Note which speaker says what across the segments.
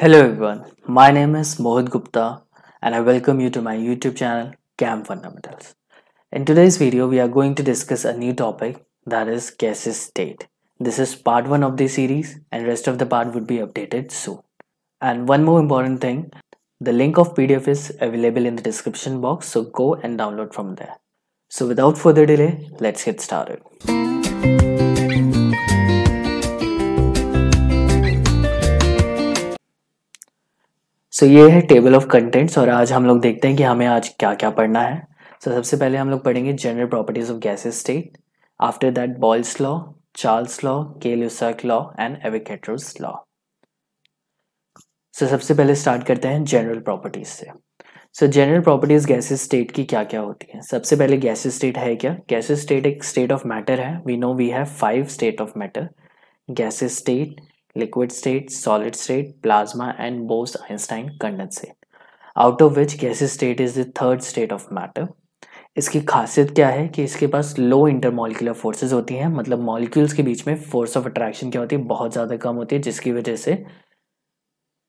Speaker 1: Hello everyone, my name is Mohit Gupta and I welcome you to my YouTube channel CAM Fundamentals. In today's video, we are going to discuss a new topic that is gases state. This is part 1 of the series and rest of the part would be updated soon. And one more important thing, the link of PDF is available in the description box so go and download from there. So without further delay, let's get started. So so, ये है table of contents और आज हम लोग देखते हैं कि हमें आज क्या क्या पढ़ना है सो so, सबसे पहले हम लोग पढ़ेंगे general properties of gases state after that Boyle's law Charles law के law and Avogadro's law so सबसे पहले स्टार्ट करते हैं जनरल प्रॉपर्टीज से so general properties gases state की क्या क्या होती है सबसे पहले गैसेज स्टेट है क्या गैसेज स्टेट एक स्टेट ऑफ मैटर है we know we have five state of matter gases state liquid state solid state plasma and Bose Einstein condensate out of which gaseous state is the third state of matter इसकी खासियत क्या है कि इसके पास लो intermolecular forces होती हैं मतलब molecules के बीच में फोर्स ऑफ अट्रैक्शन क्या होती है बहुत ज़्यादा कम होती है जिसकी वजह से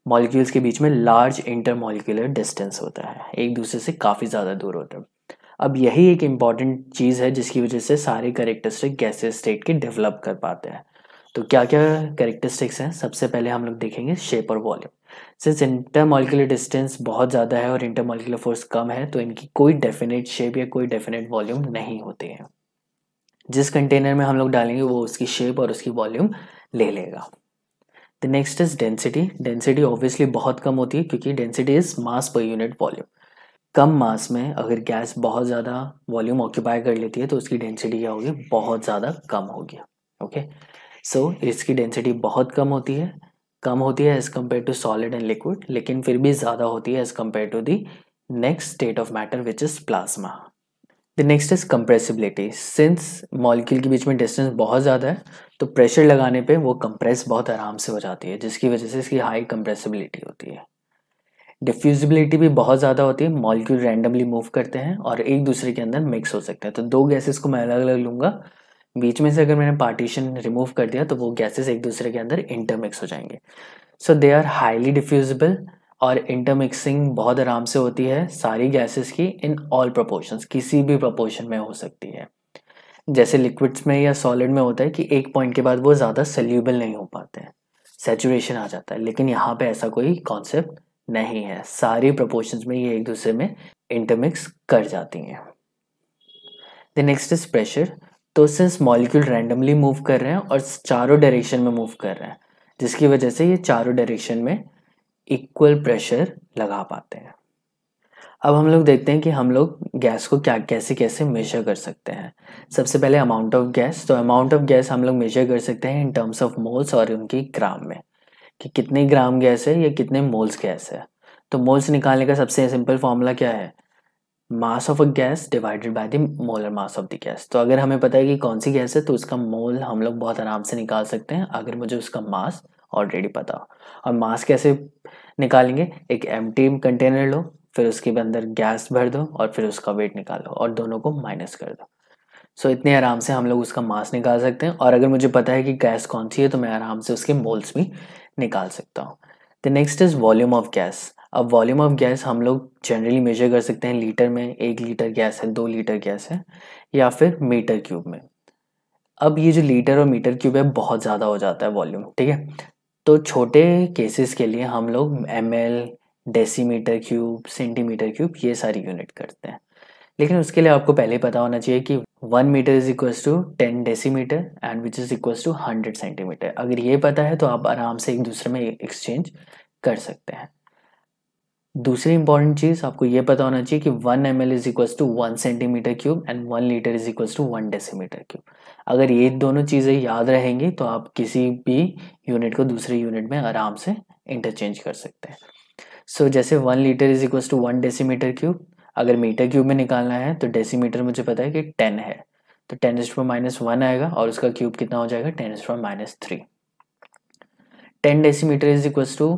Speaker 1: मॉलिक्यूल्स के बीच में लार्ज इंटरमोलिकुलर डिस्टेंस होता है एक दूसरे से काफ़ी ज़्यादा दूर होता है अब यही एक इम्पॉर्टेंट चीज़ है जिसकी वजह से सारे करेक्टरिस्टिक गैसेज स्टेट के डेवलप कर पाते हैं तो क्या क्या करेक्टरिस्टिक्स हैं सबसे पहले हम लोग देखेंगे शेप और वॉल्यूम सिंस इंटरमोलिकुलर डिस्टेंस बहुत ज़्यादा है और इंटरमोलिकुलर फोर्स कम है तो इनकी कोई डेफिनेट शेप या कोई डेफिनेट वॉल्यूम नहीं होती है जिस कंटेनर में हम लोग डालेंगे वो उसकी शेप और उसकी वॉल्यूम ले लेगा the next is density density obviously बहुत कम होती है क्योंकि density is mass per unit volume कम मास में अगर गैस बहुत ज़्यादा वॉल्यूम ऑक्यूपाई कर लेती है तो उसकी डेंसिटी क्या होगी बहुत ज़्यादा कम होगी ओके okay? सो so, इसकी डेंसिटी बहुत कम होती है कम होती है as compare to solid and liquid लेकिन फिर भी ज़्यादा होती है as compare to the next state of matter which is plasma the next is compressibility since molecule के बीच में डिस्टेंस बहुत ज़्यादा है तो प्रेशर लगाने पे वो कंप्रेस बहुत आराम से हो जाती है जिसकी वजह से इसकी हाई कंप्रेसिबिलिटी होती है डिफ्यूजिबिलिटी भी बहुत ज़्यादा होती है मॉलिक्यूल रैंडमली मूव करते हैं और एक दूसरे के अंदर मिक्स हो सकते हैं तो दो गैसेस को मैं अलग अलग लूँगा बीच में से अगर मैंने पार्टीशन रिमूव कर दिया तो वो गैसेस एक दूसरे के अंदर इंटरमिक्स हो जाएंगे so they are highly diffusible और इंटरमिक्सिंग बहुत आराम से होती है सारी गैसेस की इन ऑल प्रोपोर्शंस किसी भी प्रोपोर्शन में हो सकती है जैसे लिक्विड्स में या सॉलिड में होता है कि एक पॉइंट के बाद वो ज़्यादा सेल्यूबल नहीं हो पाते हैं सेचुरेशन आ जाता है लेकिन यहाँ पे ऐसा कोई कॉन्सेप्ट नहीं है सारी प्रोपोर्शंस में ये एक दूसरे में इंटरमिक्स कर जाती हैं द नेक्स्ट इज प्रेशर तो सिंस मॉलिक्यूल रैंडमली मूव कर रहे हैं और चारों डायरेक्शन में मूव कर रहे हैं जिसकी वजह से ये चारों डायरेक्शन में इक्वल प्रेशर लगा पाते हैं अब हम लोग देखते हैं कि हम लोग गैस को क्या कैसे कैसे मेजर कर सकते हैं सबसे पहले अमाउंट ऑफ गैस तो अमाउंट ऑफ गैस हम लोग मेजर कर सकते हैं इन टर्म्स ऑफ मोल्स और उनकी ग्राम में कि कितने ग्राम गैस है या कितने मोल्स गैस है तो मोल्स निकालने का सबसे सिंपल फॉर्मूला क्या है mass of a gas divided by the molar mass of the gas तो अगर हमें पता है कि कौन सी गैस है तो उसका मोल हम लोग बहुत आराम से निकाल सकते हैं अगर मुझे उसका मास ऑलरेडी पता हो और मास कैसे निकालेंगे एक एम कंटेनर लो फिर उसके अंदर गैस भर दो और फिर उसका वेट निकालो और दोनों को माइनस कर दो सो so, इतने आराम से हम लोग उसका मास निकाल सकते हैं और अगर मुझे पता है कि गैस कौन सी है तो मैं आराम से उसके मोल्स भी निकाल सकता हूँ the next is volume of gas अब वॉल्यूम ऑफ गैस हम लोग जनरली मेजर कर सकते हैं लीटर में एक लीटर गैस है दो लीटर गैस है या फिर मीटर क्यूब में अब ये जो लीटर और मीटर क्यूब है बहुत ज़्यादा हो जाता है वॉल्यूम ठीक है तो छोटे केसेस के लिए हम लोग M L decimetre cube centimetre cube ये सारी यूनिट करते हैं लेकिन उसके लिए आपको पहले पता होना चाहिए कि one metre is equal to ten decimetre and which is equal to hundred centimetre अगर ये पता है तो आप आराम से एक दूसरे में एक्सचेंज कर सकते हैं दूसरी इंपॉर्टेंट चीज़ आपको यह पता होना चाहिए कि one M L is equal to one centimetre cube and one litre is equal to one decimetre cube अगर ये दोनों चीज़ें याद रहेंगी तो आप किसी भी यूनिट को दूसरे यूनिट में आराम से इंटरचेंज कर सकते हैं सो so, जैसे one litre is equal to one decimetre cube अगर मीटर क्यूब में निकालना है तो डेसीमीटर मुझे पता है कि टेन है तो टेन एस पर माइनस वन आएगा और उसका क्यूब कितना हो जाएगा टेन एस पर minus three ten decimetre is equal to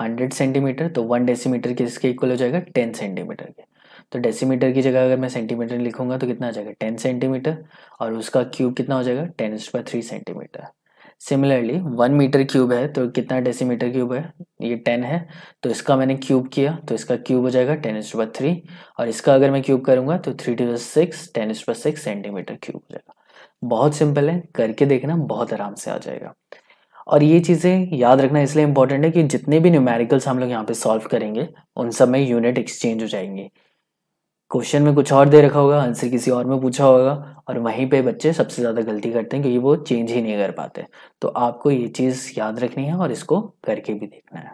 Speaker 1: hundred centimetre तो वन डेसीमीटर किसके इक्वल हो जाएगा टेन सेंटीमीटर के तो डेसीमीटर की जगह अगर मैं सेंटीमीटर लिखूंगा तो कितना आ जाएगा टेन सेंटीमीटर और उसका क्यूब कितना हो जाएगा ten by three centimetre similarly one metre cube है तो कितना डेसीमीटर क्यूब है ये टेन है तो इसका मैंने क्यूब किया तो इसका क्यूब हो जाएगा टेन इंच बाय थ्री और इसका अगर मैं क्यूब करूँगा तो three two six ten inch by six centimetre cube हो जाएगा बहुत सिंपल है करके देखना बहुत आराम से आ जाएगा और ये चीज़ें याद रखना इसलिए इंपॉर्टेंट है कि जितने भी न्यूमेरिकल्स हम लोग यहाँ पे सॉल्व करेंगे उन सब में यूनिट एक्सचेंज हो जाएंगे क्वेश्चन में कुछ और दे रखा होगा आंसर किसी और में पूछा होगा और वहीं पे बच्चे सबसे ज़्यादा गलती करते हैं क्योंकि वो चेंज ही नहीं कर पाते तो आपको ये चीज़ याद रखनी है और इसको करके भी देखना है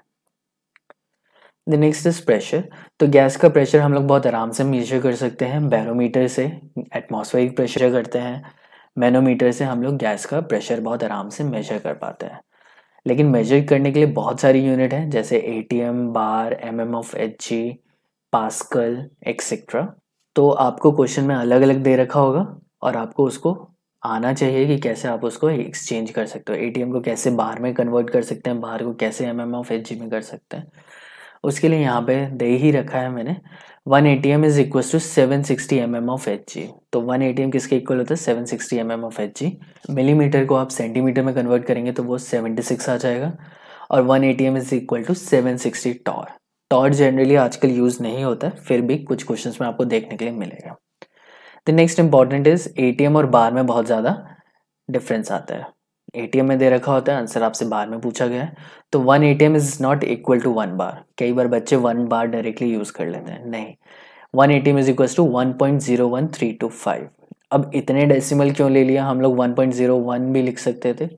Speaker 1: द नेक्स्ट इज प्रेशर तो गैस का प्रेशर हम लोग बहुत आराम से मेजर कर सकते हैं बैरोमीटर से एटमोसफेयरिक प्रेशर करते हैं मैनोमीटर से हम लोग गैस का प्रेशर बहुत आराम से मेजर कर पाते हैं लेकिन मेजर करने के लिए बहुत सारी यूनिट हैं जैसे A bar M M of H G pascal etcetera तो आपको क्वेश्चन में अलग अलग दे रखा होगा और आपको उसको आना चाहिए कि कैसे आप उसको एक्सचेंज कर सकते हो ए को कैसे बाहर में कन्वर्ट कर सकते हैं बाहर को कैसे M M of H G में कर सकते हैं उसके लिए यहाँ पे दे ही रखा है मैंने one A T M is equal to seven sixty M M of H G तो वन ए टी एम किसके इक्वल होता है seven sixty M M of H G millimetre को आप सेंटीमीटर में कन्वर्ट करेंगे तो वो सेवेंटी सिक्स आ जाएगा और one A T M is equal to seven sixty torr torr generally आजकल यूज़ नहीं होता है फिर भी कुछ क्वेश्चन में आपको देखने के लिए मिलेगा the next important is A T M और बार में बहुत ज़्यादा डिफरेंस आता है एटीएम में दे रखा होता है आंसर आपसे बार में पूछा गया है तो one ATM is not equal to one bar कई बार बच्चे वन बार डायरेक्टली यूज़ कर लेते हैं नहीं one ATM is equal to one point zero one three two five अब इतने डेसिमल क्यों ले लिया हम लोग वन पॉइंट जीरो वन भी लिख सकते थे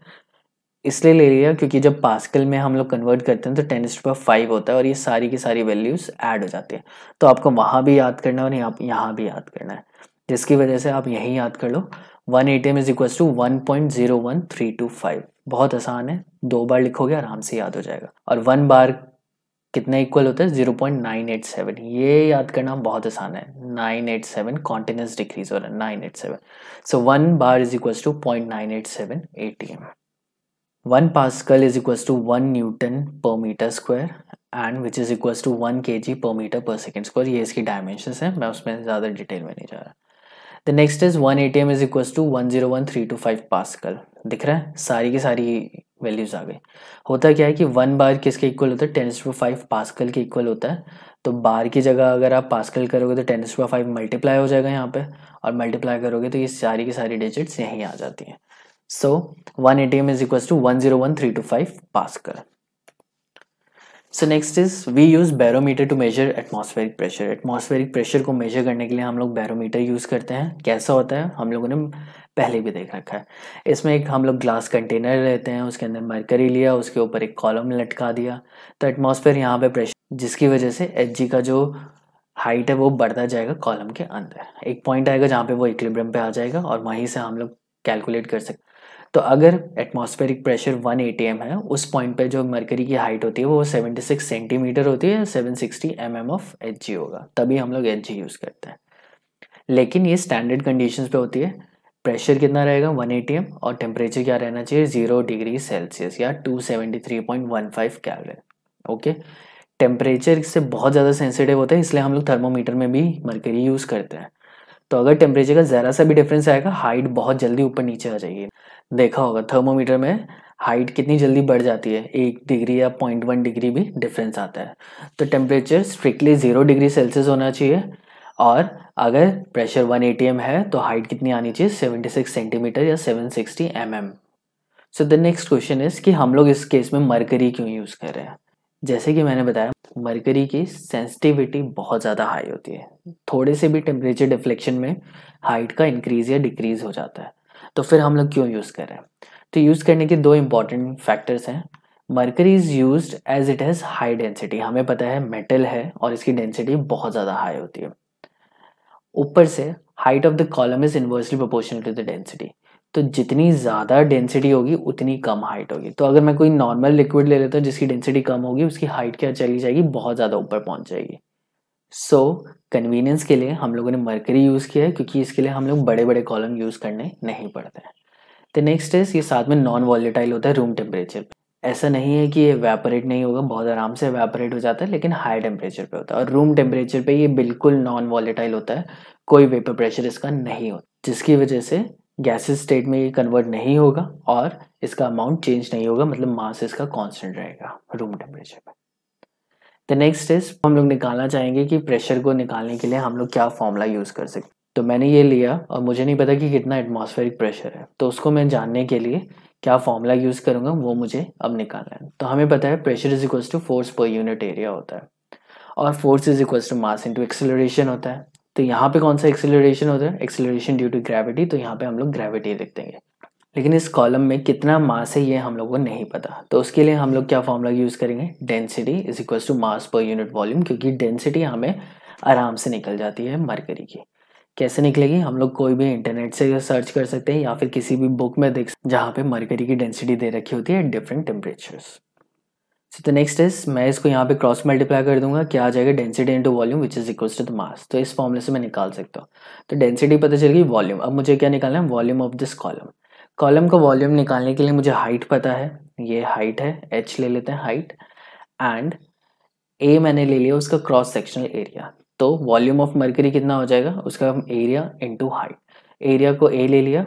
Speaker 1: इसलिए ले लिया क्योंकि जब पास्कल में हम लोग कन्वर्ट करते हैं तो टेन टू पावर फाइव होता है और ये सारी की सारी वैल्यूज़ ऐड हो जाती है तो आपको वहाँ भी याद करना है और यहाँ भी याद करना है जिसकी वजह से आप यहीं याद कर लो one A T M is equal to one point zero one three two five बहुत आसान है दो बार लिखोगे आराम से याद हो जाएगा और वन बार कितना इक्वल होता है zero point nine eight seven ये याद करना बहुत आसान है nine eight seven continuous decrease हो रहा है nine eight seven so one bar is equal to point nine eight seven A T M one pascal is equal to one newton per metre square and which is equal to one K G पर metre per second square ये इसकी dimension है मैं उसमें ज़्यादा detail में नहीं जा रहा the next is one A T M is equal to one zero one three two five pascal दिख रहा है सारी की सारी वैल्यूज आ गई होता क्या है कि वन बार किसके इक्वल होता है टेन टू फाइव पासकल के इक्वल होता है तो बार की जगह अगर आप पासकल करोगे तो टेन टू फाइव मल्टीप्लाई हो जाएगा यहाँ पे और मल्टीप्लाई करोगे तो ये सारी की सारी डिजिट्स यहीं आ जाती हैं so one A T M is equal to one zero one three two five pascal so next is we use barometer to measure atmospheric pressure atmospheric pressure को मेजर करने के लिए हम लोग बैरोमीटर यूज़ करते हैं कैसा होता है हम लोगों ने पहले भी देख रखा है इसमें एक हम लोग ग्लास कंटेनर लेते हैं उसके अंदर मरकरी लिया उसके ऊपर एक कॉलम लटका दिया तो एटमोसफेयर यहाँ पे प्रेशर जिसकी वजह से एच का जो हाइट है वो बढ़ता जाएगा कॉलम के अंदर एक पॉइंट आएगा जहाँ पे वो इक्लिब्रियम पे आ जाएगा और वहीं से हम लोग कैलकुलेट कर सकते तो अगर एटमॉस्फेरिक प्रेशर 1 एटीएम है उस पॉइंट पे जो मरकरी की हाइट होती है वो 76 सेंटीमीटर होती है 760 सिक्सटी एम ऑफ एच होगा तभी हम लोग एच यूज़ करते हैं लेकिन ये स्टैंडर्ड कंडीशंस पे होती है प्रेशर कितना रहेगा 1 एटीएम और टेम्परेचर क्या रहना चाहिए जीरो डिग्री सेल्सियस या 273.15 कैलोरी ओके टेम्परेचर से बहुत ज़्यादा सेंसिटिव होता है इसलिए हम लोग थर्मोमीटर में भी मरकरी यूज़ करते हैं तो अगर टेम्परेचर का ज़रा सा भी डिफरेंस आएगा हाइट बहुत जल्दी ऊपर नीचे आ जाएगी देखा होगा थर्मोमीटर में हाइट कितनी जल्दी बढ़ जाती है एक डिग्री या पॉइंट वन डिग्री भी डिफरेंस आता है तो temperature strictly zero degree Celsius होना चाहिए और अगर प्रेशर वन ए है तो हाइट कितनी आनी चाहिए सेवेंटी सिक्स सेंटीमीटर या seven M M so the next question is कि हम लोग इस केस में मरकरी क्यों यूज़ कर रहे हैं जैसे कि मैंने बताया मरकरी की सेंसिटिविटी बहुत ज़्यादा हाई होती है थोड़े से भी टेम्परेचर डिफ्लेक्शन में हाइट का इंक्रीज या डिक्रीज हो जाता है तो फिर हम लोग क्यों यूज़ कर रहे हैं तो यूज़ करने के दो इम्पॉर्टेंट फैक्टर्स हैं mercury is use as it has high density हमें पता है मेटल है और इसकी डेंसिटी बहुत ज़्यादा हाई होती है ऊपर से height of the column is inversely proportional to the density तो जितनी ज़्यादा डेंसिटी होगी उतनी कम हाइट होगी तो अगर मैं कोई नॉर्मल लिक्विड ले लेता हूँ जिसकी डेंसिटी कम होगी उसकी हाइट क्या चली जाएगी बहुत ज़्यादा ऊपर पहुँच जाएगी सो so, कन्वीनियंस के लिए हम लोगों ने मरकरी यूज़ किया है क्योंकि इसके लिए हम लोग बड़े बड़े कॉलम यूज़ करने नहीं पड़ते हैं तो नेक्स्ट इज़ ये साथ में नॉन वॉलेटाइल होता है रूम टेम्परेचर ऐसा नहीं है कि ये वेपरेट नहीं होगा बहुत आराम से वेपरेट हो जाता है लेकिन हाई टेम्परेचर पे होता है और रूम टेम्परेचर पे ये बिल्कुल नॉन वॉलेटाइल होता है कोई वेपर प्रेशर इसका नहीं होता जिसकी वजह से गैसेस स्टेट में ये कन्वर्ट नहीं होगा और इसका अमाउंट चेंज नहीं होगा मतलब मास इसका कांस्टेंट रहेगा रूम टेम्परेचर पर द नेक्स्ट इज हम लोग निकालना चाहेंगे कि प्रेशर को निकालने के लिए हम लोग क्या फॉर्मूला यूज़ कर सकते तो मैंने ये लिया और मुझे नहीं पता कि कितना एटमॉस्फेरिक प्रेशर है तो उसको मैं जानने के लिए क्या फॉर्मूला यूज़ करूंगा वो मुझे अब निकालना है तो हमें पता है pressure is equals to force per unit area होता है और force is equal to mass into acceleration होता है तो यहाँ पे कौन सा एक्सेलरेशन होता है एक्सेलरेशन ड्यू टू ग्रेविटी तो यहाँ पे हम लोग ग्रेविटी लिख देंगे लेकिन इस कॉलम में कितना मास है ये हम लोग को नहीं पता तो उसके लिए हम लोग क्या फॉर्मूला यूज़ करेंगे density is equal to mass per unit volume क्योंकि डेंसिटी हमें आराम से निकल जाती है मरकरी की कैसे निकलेगी हम लोग कोई भी इंटरनेट से सर्च कर सकते हैं या फिर किसी भी बुक में देख जहाँ पे मरकरी की डेंसिटी दे रखी होती है different temperatures so the next is मैं इसको यहाँ पे क्रॉस मल्टीप्लाई कर दूंगा क्या आ जाएगा density into volume which is equals to the mass तो इस फॉर्मूले से मैं निकाल सकता हूँ तो डेंसिटी पता चल गई वॉल्यूम अब मुझे क्या निकालना है volume of this column column का वॉल्यूम निकालने के लिए मुझे हाइट पता है ये हाइट है एच ले लेते हैं हाइट एंड ए मैंने ले लिया उसका क्रॉस सेक्शनल एरिया तो वॉल्यूम ऑफ मर्करी कितना हो जाएगा उसका एरिया इंटू हाइट एरिया को ए ले लिया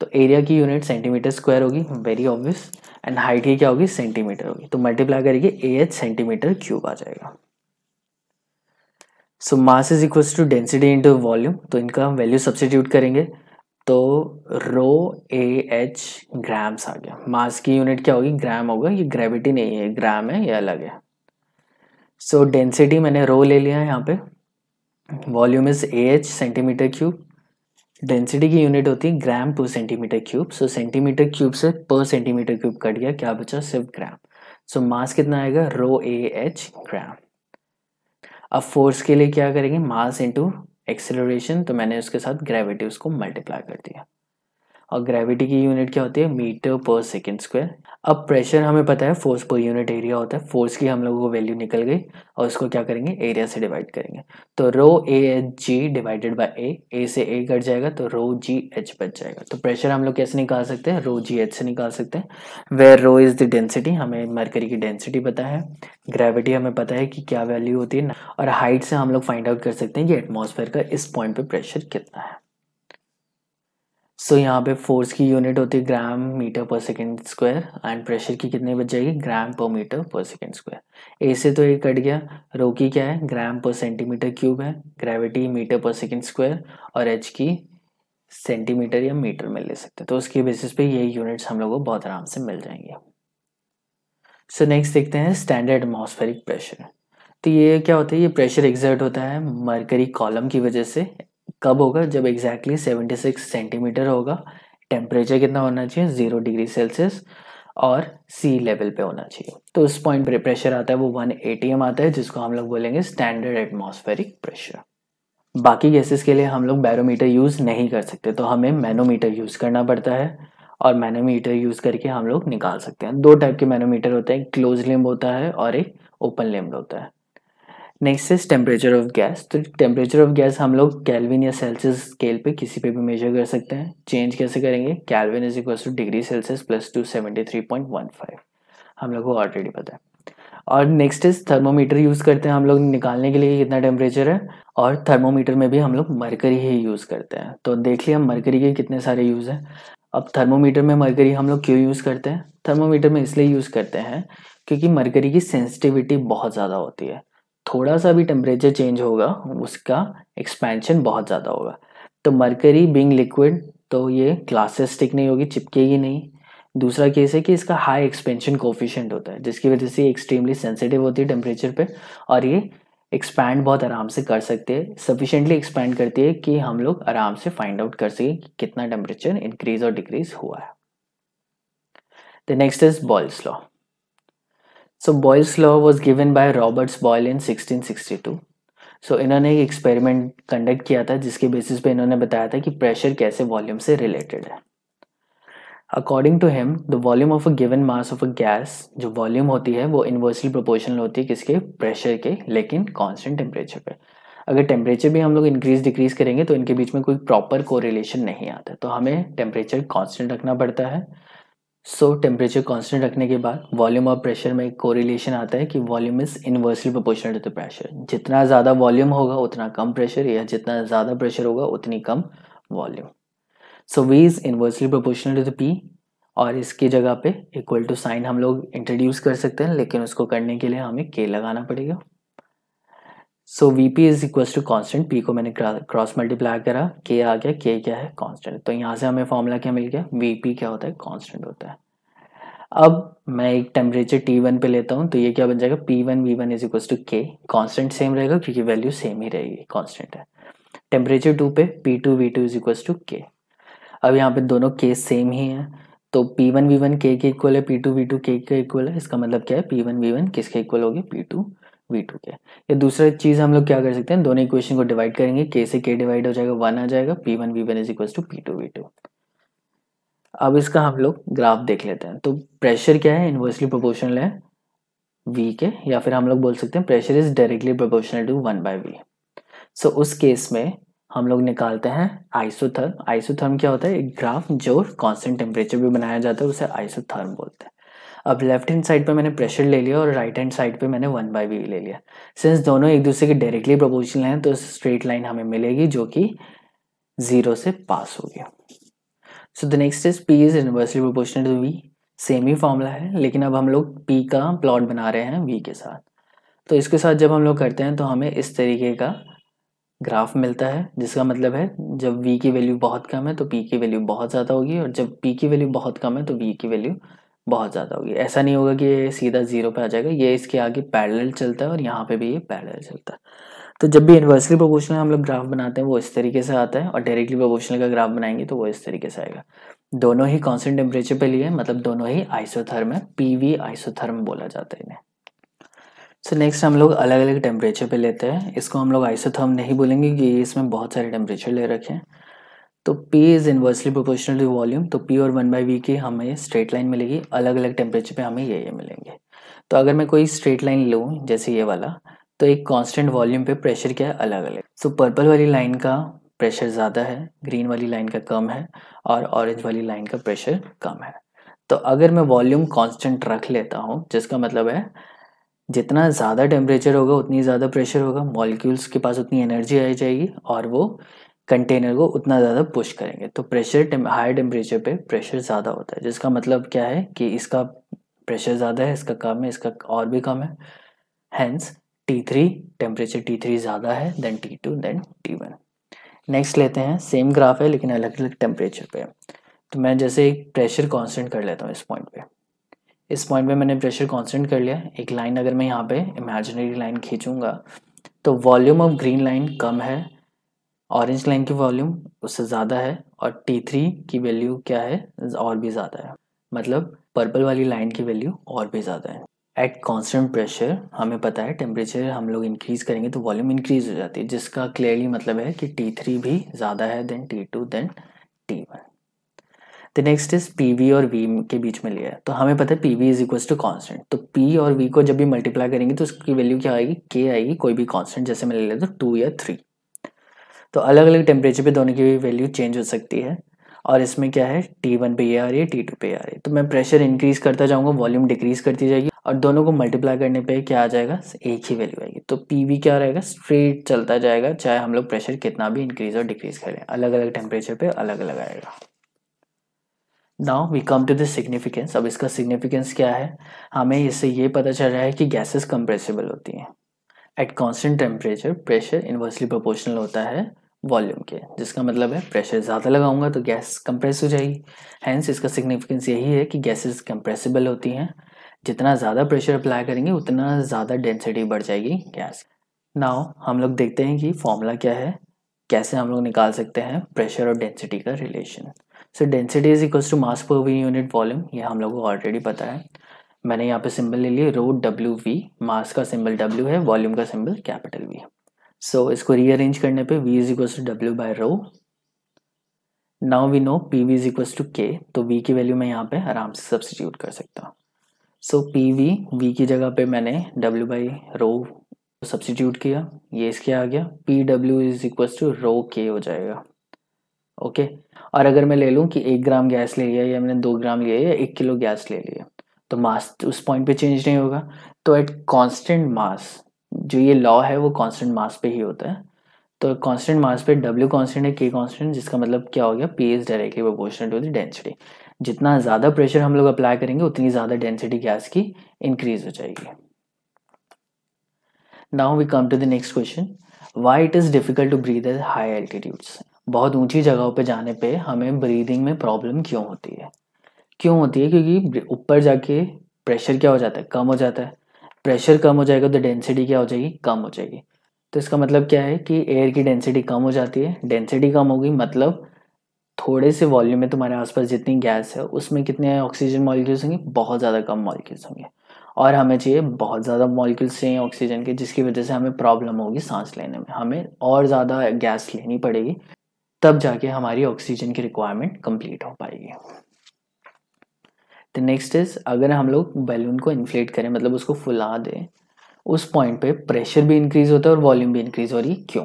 Speaker 1: तो एरिया की यूनिट सेंटीमीटर स्क्वायर होगी वेरी ऑब्वियस एंड हाइट की क्या होगी सेंटीमीटर होगी तो मल्टीप्लाई करेंगे ए एच सेंटीमीटर क्यूब आ जाएगा so mass is equals to density into volume तो इनका हम वैल्यू सब्सटीट्यूट करेंगे तो रो ए एच ग्राम्स आ गया मास की यूनिट क्या होगी ग्राम होगा ये ग्रेविटी नहीं है ग्राम है ये अलग है सो so, डेंसिटी मैंने रो ले लिया है यहाँ पे volume is A H centimetre cube density की यूनिट होती है gram per centimetre cube so centimetre cube से पर सेंटीमीटर क्यूब कट गया क्या बचा सिर्फ ग्राम सो मास कितना आएगा रो ए एच ग्राम अब फोर्स के लिए क्या करेंगे मास इंटू एक्सेलरेशन तो मैंने उसके साथ ग्रेविटी उसको मल्टीप्लाई कर दिया और ग्रेविटी की यूनिट क्या होती है मीटर पर सेकेंड स्क्वायर अब प्रेशर हमें पता है फोर्स पर यूनिट एरिया होता है फोर्स की हम लोगों को वैल्यू निकल गई और उसको क्या करेंगे एरिया से डिवाइड करेंगे तो rho A H G divided by A A से ए कट जाएगा तो रो जी एच बच जाएगा तो प्रेशर हम लोग कैसे निकाल सकते हैं रो जी एच से निकाल सकते हैं where rho is the density हमें मरकरी की डेंसिटी पता है ग्रेविटी हमें पता है कि क्या वैल्यू होती है और हाइट से हम लोग फाइंड आउट कर सकते हैं कि एटमोसफेयर का इस पॉइंट पर प्रेशर कितना है सो so, यहाँ पे फोर्स की यूनिट होती है gram metre per second square and pressure की कितनी बच जाएगी ग्राम पर मीटर पर सेकेंड स्क्वायर ऐसे तो ये कट गया रो की क्या है ग्राम पर सेंटीमीटर क्यूब है gravity metre per second square और एच की सेंटीमीटर या मीटर में ले सकते हैं तो उसके बेसिस पे ये यूनिट्स हम लोग को बहुत आराम से मिल जाएंगे सो so, नेक्स्ट देखते हैं स्टैंडर्ड एटमोस्फेरिक प्रेशर तो ये क्या होता है ये प्रेशर एग्जर्ट होता है मरकरी कॉलम की वजह से कब होगा जब एग्जैक्टली सेवेंटी सिक्स सेंटीमीटर होगा टेम्परेचर कितना होना चाहिए ज़ीरो डिग्री सेल्सियस और सी लेवल पे होना चाहिए तो उस पॉइंट पर प्रेशर आता है वो वन ए आता है जिसको हम लोग बोलेंगे स्टैंडर्ड एटमोस्फेरिक प्रेशर बाकी गैसेस के लिए हम लोग बैरोमीटर यूज़ नहीं कर सकते तो हमें मैनोमीटर यूज़ करना पड़ता है और मैनोमीटर यूज़ करके हम लोग निकाल सकते हैं दो टाइप के मैनोमीटर होते हैं क्लोज लिम्ब होता है और एक ओपन लिम्ब होता है next is temperature of gas तो टेम्परेचर ऑफ गैस हम लोग कैलविन या सेल्सियस स्केल पे किसी पे भी मेजर कर सकते हैं चेंज कैसे करेंगे kelvin is equal to degree Celsius plus two seventy three point one five हम लोग को ऑलरेडी पता है और नेक्स्ट इज थर्मोमीटर यूज़ करते हैं हम लोग निकालने के लिए कितना टेम्परेचर है और थर्मोमीटर में भी हम लोग मरकरी ही यूज़ करते हैं तो देख लिया मरकरी के कितने सारे यूज़ हैं अब थर्मोमीटर में मरकरी हम लोग क्यों यूज़ करते हैं थर्मोमीटर में इसलिए यूज़ करते हैं क्योंकि मरकरी की सेंसिटिविटी बहुत ज़्यादा होती है थोड़ा सा भी टेम्परेचर चेंज होगा उसका एक्सपेंशन बहुत ज़्यादा होगा तो मरकरी बिंग लिक्विड तो ये ग्लासेस स्टिक नहीं होगी चिपकेगी नहीं दूसरा केस है कि इसका हाई एक्सपेंशन कोफिशेंट होता है जिसकी वजह से एक्सट्रीमली सेंसिटिव होती है टेम्परेचर पर और ये एक्सपैंड बहुत आराम से कर सकते हैं सफिशेंटली एक्सपैंड करती है कि हम लोग आराम से फाइंड आउट कर सकें कि कितना टेम्परेचर इंक्रीज और डिक्रीज हुआ है the next is Boyle's law so law was law by Roberts Boyle in sixteen sixty two so इन्होंने एक एक्सपेरिमेंट कंडक्ट किया था जिसके बेसिस पे इन्होंने बताया था कि प्रेशर कैसे वॉल्यूम से रिलेटेड है according to him the volume of a given mass of a gas जो वॉल्यूम होती है वो इन्वर्सली प्रोपोर्शनल होती है किसके प्रेशर के लेकिन कॉन्स्टेंट टेम्परेचर पे अगर टेम्परेचर भी हम लोग इंक्रीज डिक्रीज करेंगे तो इनके बीच में कोई प्रॉपर कोरिलेशन नहीं आता तो हमें टेम्परेचर कॉन्स्टेंट रखना पड़ता है सो टेम्परेचर कॉन्स्टेंट रखने के बाद वॉल्यूम और प्रेशर में एक कोरिलेशन आता है कि volume is inversely proportional to the pressure जितना ज़्यादा वॉल्यूम होगा उतना कम प्रेशर या जितना ज़्यादा प्रेशर होगा उतनी कम volume so V is inversely proportional to the P और इसकी जगह पे इक्वल टू साइन हम लोग इंट्रोड्यूस कर सकते हैं लेकिन उसको करने के लिए हमें के लगाना पड़ेगा so V P is equal to constant P को मैंने क्रॉस मल्टीप्लाई करा के आ गया के क्या है कॉन्स्टेंट तो यहाँ से हमें फॉर्मूला क्या मिल गया वी पी क्या होता है कॉन्स्टेंट होता है अब मैं एक टेम्परेचर टी वन पे लेता हूँ तो ये क्या बन जाएगा P one V one is equal to K constant same रहेगा क्योंकि वैल्यू सेम ही रहेगी कॉन्स्टेंट है टेम्परेचर टू पे P two V two is equal to K अब यहाँ पे दोनों के सेम ही हैं तो P one V one K equal है P two V two K K equal है इसका मतलब क्या है पी वन वी वन किसके इक्वल हो गया पी टू वी टू के ये दूसरा चीज़ हम लोग क्या कर सकते हैं दोनों इक्वेशन को डिवाइड करेंगे के से के डिवाइड हो जाएगा वन आ जाएगा P one V one is equal to P two V two अब इसका हम लोग ग्राफ देख लेते हैं तो प्रेशर क्या है इन्वर्सली प्रोपोर्शनल है वी के या फिर हम लोग बोल सकते हैं pressure is directly proportional to one by V so उस केस में हम लोग निकालते हैं आइसोथर्म आइसोथर्म क्या होता है एक ग्राफ जो कॉन्स्टेंट टेम्परेचर भी बनाया जाता है उसे आइसोथर्म बोलते हैं अब लेफ्ट हैंड साइड पे मैंने प्रेशर ले लिया और राइट हैंड साइड पे मैंने वन बाई वी ले लिया सिंस दोनों एक दूसरे के डायरेक्टली प्रोपोर्शनल हैं तो स्ट्रेट लाइन हमें मिलेगी जो कि जीरो से पास होगी so the next is P is inversely proportional to V same ही फॉर्मूला है लेकिन अब हम लोग पी का प्लॉट बना रहे हैं वी के साथ तो इसके साथ जब हम लोग करते हैं तो हमें इस तरीके का ग्राफ मिलता है जिसका मतलब है जब वी की वैल्यू बहुत कम है तो पी की वैल्यू बहुत ज़्यादा होगी और जब पी की वैल्यू बहुत कम है तो वी की वैल्यू बहुत ज़्यादा होगी ऐसा नहीं होगा कि ये सीधा ज़ीरो पे आ जाएगा ये इसके आगे पैरेलल चलता है और यहाँ पे भी ये पैरेलल चलता है तो जब भी इन्वर्सली प्रोपोर्शनल हम लोग ग्राफ बनाते हैं वो इस तरीके से आता है और डायरेक्टली प्रोपोर्शनल का ग्राफ बनाएंगे तो वो इस तरीके से आएगा दोनों ही कॉन्स्टेंट टेम्परेचर पे लिए मतलब दोनों ही आइसोथर्म है पीवी आइसोथर्म बोला जाता है इन्हें सो नेक्स्ट हम लोग अलग अलग टेम्परेचर पे लेते हैं इसको हम लोग आइसोथर्म नहीं बोलेंगे कि इसमें बहुत सारे टेम्परेचर ले रखे हैं तो P is inversely proportional to volume तो P और वन बाई वी की हमें स्ट्रेट लाइन मिलेगी अलग अलग टेम्परेचर पे हमें ये ये मिलेंगे तो अगर मैं कोई स्ट्रेट लाइन लूँ जैसे ये वाला तो एक कांस्टेंट वॉल्यूम पे प्रेशर क्या है अलग अलग सो so, पर्पल वाली लाइन का प्रेशर ज़्यादा है ग्रीन वाली लाइन का कम है और ऑरेंज वाली लाइन का प्रेशर कम है तो अगर मैं वॉल्यूम कॉन्स्टेंट रख लेता हूँ जिसका मतलब है जितना ज़्यादा टेम्परेचर होगा उतनी ज़्यादा प्रेशर होगा मॉलिक्यूल्स के पास उतनी एनर्जी आ जाएगी और वो कंटेनर को उतना ज़्यादा पुश करेंगे तो प्रेशर हाई टेम्परेचर पे प्रेशर ज़्यादा होता है जिसका मतलब क्या है कि इसका प्रेशर ज़्यादा है इसका कम है इसका और भी कम है hence T three temperature T three ज़्यादा है then T two then T one next लेते हैं सेम ग्राफ है लेकिन अलग अलग टेम्परेचर पे तो मैं जैसे एक प्रेशर कांस्टेंट कर लेता हूँ इस पॉइंट पे इस पॉइंट पे मैंने प्रेशर कांस्टेंट कर लिया एक लाइन अगर मैं यहाँ पे इमेजिनरी लाइन खींचूंगा तो वॉल्यूम ऑफ ग्रीन लाइन कम है ऑरेंज लाइन की वॉल्यूम उससे ज़्यादा है और टी थ्री की वैल्यू क्या है और भी ज़्यादा है मतलब पर्पल वाली लाइन की वैल्यू और भी ज़्यादा है एट कॉन्स्टेंट प्रेशर हमें पता है टेम्परेचर हम लोग इंक्रीज़ करेंगे तो वॉल्यूम इंक्रीज़ हो जाती है जिसका क्लियरली मतलब है कि टी थ्री भी ज़्यादा है then T two then T one the next is P V और वी के बीच में लिया है तो हमें पता है P V is equal to constant तो पी और वी को जब भी मल्टीप्लाई करेंगे तो उसकी वैल्यू क्या आएगी के आएगी कोई भी कॉन्स्टेंट जैसे मैं ले लेता हूँ टू या थ्री तो अलग अलग टेम्परेचर पे दोनों की वैल्यू चेंज हो सकती है और इसमें क्या है टी वन पे ये आ रही है टी टू पे आ रही है तो मैं प्रेशर इंक्रीज करता जाऊंगा वॉल्यूम डिक्रीज करती जाएगी और दोनों को मल्टीप्लाई करने पे क्या आ जाएगा एक ही वैल्यू आएगी तो पी वी क्या रहेगा स्ट्रेट चलता जाएगा चाहे हम लोग प्रेशर कितना भी इंक्रीज और डिक्रीज करें अलग अलग टेम्परेचर पे अलग अलग आएगा now we come to the significance अब इसका सिग्निफिकेंस क्या है हमें इससे ये पता चल रहा है कि गैसेस कंप्रेसिबल होती हैं at constant temperature pressure inversely proportional होता है वॉल्यूम के जिसका मतलब है प्रेशर ज़्यादा लगाऊंगा तो गैस कंप्रेस हो जाएगी हैंस इसका सिग्निफिकेंस यही है कि गैसेस कंप्रेसिबल होती हैं जितना ज़्यादा प्रेशर अप्लाई करेंगे उतना ज़्यादा डेंसिटी बढ़ जाएगी गैस नाउ हम लोग देखते हैं कि फॉर्मूला क्या है कैसे हम लोग निकाल सकते हैं प्रेशर और डेंसिटी का relation so density is equals to mass per V unit volume ये हम लोग को ऑलरेडी पता है मैंने यहाँ पे सिंबल ले लिए रो डब्ल्यू वी मास का सिंबल डब्ल्यू है वॉल्यूम का सिंबल कैपिटल वी है सो so, इसको रीअरेंज करने पे V is equal to W by rho now we know P V is equal to K तो v की वैल्यू मैं यहाँ पे आराम से सब्सटीट्यूट कर सकता हूँ सो पी वी वी की जगह पे मैंने डब्ल्यू बाई रो सब्सटीट्यूट किया ये इसके आ गया P W is equal to rho K हो जाएगा ओके okay? और अगर मैं ले लूँ कि एक ग्राम गैस ले लिया या मैंने दो ग्राम लिया या एक किलो गैस ले लिया तो मास उस पॉइंट पे चेंज नहीं होगा तो एट कांस्टेंट मास जो ये लॉ है वो कांस्टेंट मास पे ही होता है तो कांस्टेंट मास पे डब्ल्यू कांस्टेंट है के कांस्टेंट जिसका मतलब क्या हो गया P is directly proportional to the density जितना ज़्यादा प्रेशर हम लोग अप्लाई करेंगे उतनी ज़्यादा डेंसिटी गैस की इंक्रीज हो जाएगी now we come to the next question why it is difficult to breathe at high altitudes बहुत ऊंची जगहों पे जाने पे हमें ब्रीदिंग में प्रॉब्लम क्यों होती है क्यों होती है क्योंकि ऊपर जाके प्रेशर क्या हो जाता है कम हो जाता है प्रेशर कम हो जाएगा तो डेंसिटी क्या हो जाएगी कम हो जाएगी तो इसका मतलब क्या है कि एयर की डेंसिटी कम हो जाती है डेंसिटी कम होगी मतलब थोड़े से वॉल्यूम में तुम्हारे आसपास जितनी गैस है उसमें कितने ऑक्सीजन मॉलिक्यूल्स होंगे बहुत ज़्यादा कम मॉलिक्यूल्स होंगे और हमें चाहिए बहुत ज़्यादा मॉलिक्यूल्स चाहिए ऑक्सीजन के जिसकी वजह से हमें प्रॉब्लम होगी सांस लेने में हमें और ज़्यादा गैस लेनी पड़ेगी तब जाके हमारी ऑक्सीजन की रिक्वायरमेंट कंप्लीट हो पाएगी द नेक्स्ट इज अगर हम लोग बैलून को इन्फ्लेट करें मतलब उसको फुला दें उस पॉइंट पे प्रेशर भी इंक्रीज होता है और वॉल्यूम भी इंक्रीज हो रही है क्यों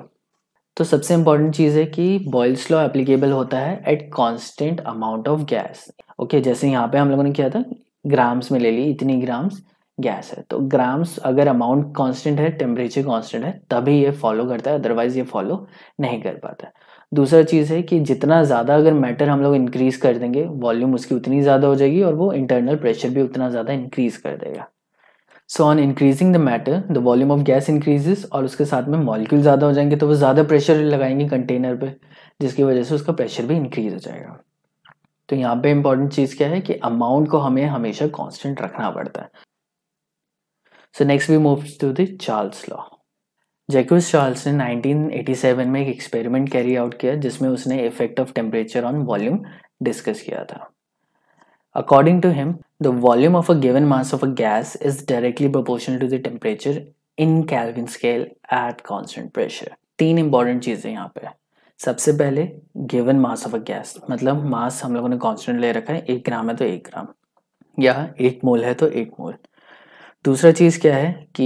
Speaker 1: तो सबसे इंपॉर्टेंट चीज़ है कि बॉयल्स लॉ एप्लीकेबल होता है at constant amount of gas okay जैसे यहाँ पे हम लोगों ने किया था ग्राम्स में ले ली इतनी ग्राम्स गैस है तो ग्राम्स अगर अमाउंट कांस्टेंट है टेम्परेचर कांस्टेंट है तभी ये फॉलो करता है अदरवाइज ये फॉलो नहीं कर पाता है दूसरा चीज़ है कि जितना ज़्यादा अगर मैटर हम लोग इंक्रीज़ कर देंगे वॉल्यूम उसकी उतनी ज़्यादा हो जाएगी और वो इंटरनल प्रेशर भी उतना ज़्यादा इंक्रीज़ कर देगा so on increasing the matter the volume of gas increases और उसके साथ में मॉलिक्यूल ज़्यादा हो जाएंगे तो वो ज़्यादा प्रेशर लगाएंगे कंटेनर पर जिसकी वजह से उसका प्रेशर भी इंक्रीज हो जाएगा तो यहाँ पे इंपॉर्टेंट चीज़ क्या है कि अमाउंट को हमें हमेशा कांस्टेंट रखना पड़ता है so next we move to the Charles law Jacques Charles ने 1987 में एक एक्सपेरिमेंट कैरी आउट किया जिसमें उसने effect of temperature on volume discuss किया था according to him the volume of a given mass of a gas is directly proportional to the temperature in Kelvin scale at constant pressure तीन important चीज़ें यहाँ पे सबसे पहले given mass of a gas मतलब mass हम लोगों ने कॉन्स्टेंट ले रखा है एक ग्राम है तो एक ग्राम या एक मोल है तो एक मोल दूसरा चीज़ क्या है कि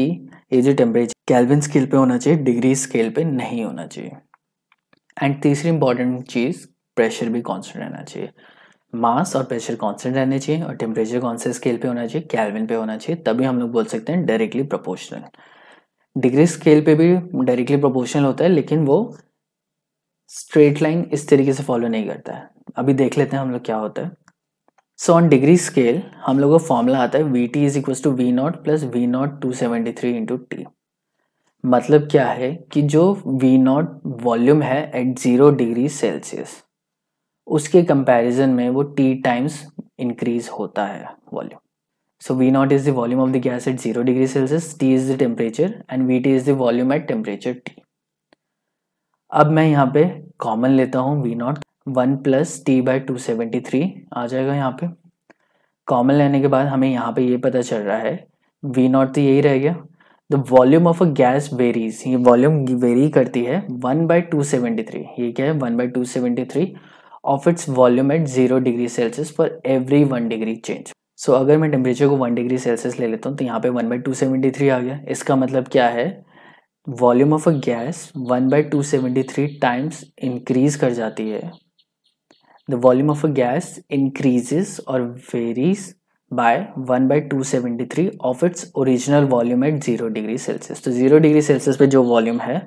Speaker 1: ये जो टेम्परेचर कैलविन स्केल पे होना चाहिए डिग्री स्केल पे नहीं होना चाहिए एंड तीसरी इंपॉर्टेंट चीज़ प्रेशर भी कॉन्स्टेंट रहना चाहिए मास और प्रेशर कॉन्स्टेंट रहने चाहिए और टेम्परेचर कौन से स्केल पे होना चाहिए कैलविन पे होना चाहिए तभी हम लोग बोल सकते हैं डायरेक्टली प्रोपोर्शनल डिग्री स्केल पे भी डायरेक्टली प्रोपोर्शनल होता है लेकिन वो स्ट्रेट लाइन इस तरीके से फॉलो नहीं करता है अभी देख लेते हैं हम लोग क्या होता है सो ऑन डिग्री स्केल हम लोगों का फॉर्मूला आता है V T is equal to V naught plus V naught two seventy three into T मतलब क्या है कि जो वी नॉट वॉल्यूम है एट ज़ीरो डिग्री सेल्सियस उसके कंपैरिजन में वो टी टाइम्स इंक्रीज होता है volume so V naught is the volume of the gas at zero degree Celsius T is the temperature and V T is the volume at temperature T अब मैं यहाँ पे common लेता हूँ V naught one plus T by two seventy three आ जाएगा यहाँ पे कॉमन लेने के बाद हमें यहाँ पे ये पता चल रहा है वी नॉट तो यही रह गया the volume of a gas varies ये वॉल्यूम वेरी करती है one by two seventy three ये क्या है one by two seventy three of its volume at zero degree Celsius for every one degree change so अगर मैं temperature को one degree Celsius ले लेता हूँ तो यहाँ पे one by two seventy three आ गया इसका मतलब क्या है volume of a gas one by two seventy three times increase कर जाती है the volume of a gas increases or varies by 1 by 273 of its original volume at 0 degree celsius so 0 degree celsius pe jo volume hai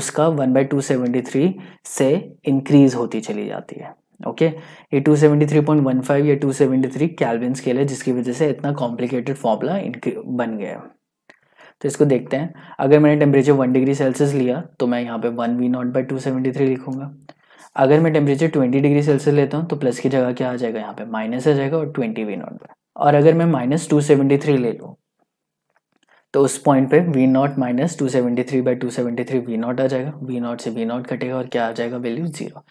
Speaker 1: uska 1 by 273 se increase hoti chali jati hai okay okay? ये 273.15 या 273 kelvin scale है जिसकी वजह से इतना complicated formula बन गया है तो इसको देखते हैं अगर मैंने टेम्परेचर 1 डिग्री सेल्सियस लिया तो मैं यहाँ पे 1 वी नॉट बाई टू लिखूंगा अगर मैं टेम्परेचर 20 डिग्री सेल्सियस लेता हूँ तो प्लस की जगह क्या आ जाएगा यहाँ पे माइनस आ जाएगा और 20 वी नॉट और अगर मैं माइनस टू सेवेंटी थ्री ले लूँ तो उस पॉइंट पे V naught minus two seventy three by two seventy three V naught आ जाएगा वी नॉट से वी नॉट कटेगा और क्या आ जाएगा वैल्यू जीरो